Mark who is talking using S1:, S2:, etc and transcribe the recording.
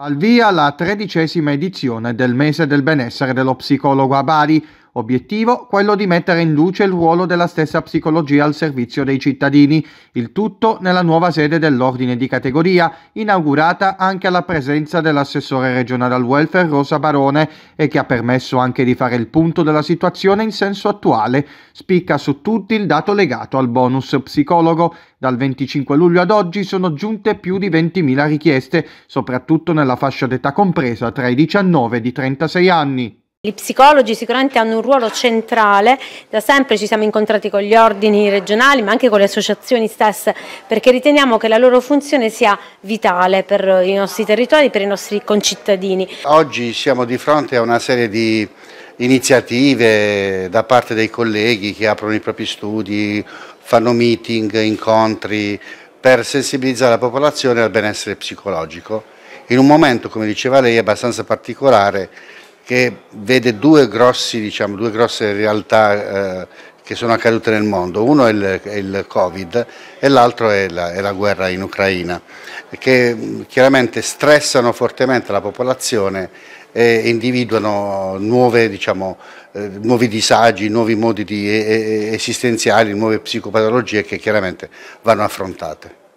S1: Al via la tredicesima edizione del Mese del Benessere dello Psicologo a Bari, Obiettivo quello di mettere in luce il ruolo della stessa psicologia al servizio dei cittadini, il tutto nella nuova sede dell'ordine di categoria, inaugurata anche alla presenza dell'assessore regionale al welfare Rosa Barone e che ha permesso anche di fare il punto della situazione in senso attuale. Spicca su tutti il dato legato al bonus psicologo. Dal 25 luglio ad oggi sono giunte più di 20.000 richieste, soprattutto nella fascia d'età compresa tra i 19 e i 36 anni.
S2: Gli psicologi sicuramente hanno un ruolo centrale, da sempre ci siamo incontrati con gli ordini regionali ma anche con le associazioni stesse perché riteniamo che la loro funzione sia vitale per i nostri territori, per i nostri concittadini.
S3: Oggi siamo di fronte a una serie di iniziative da parte dei colleghi che aprono i propri studi, fanno meeting, incontri per sensibilizzare la popolazione al benessere psicologico. In un momento, come diceva lei, abbastanza particolare che vede due, grossi, diciamo, due grosse realtà eh, che sono accadute nel mondo. Uno è il, è il Covid e l'altro è, la, è la guerra in Ucraina, che mm, chiaramente stressano fortemente la popolazione e individuano nuove, diciamo, eh, nuovi disagi, nuovi modi di, eh, esistenziali, nuove psicopatologie che chiaramente vanno affrontate.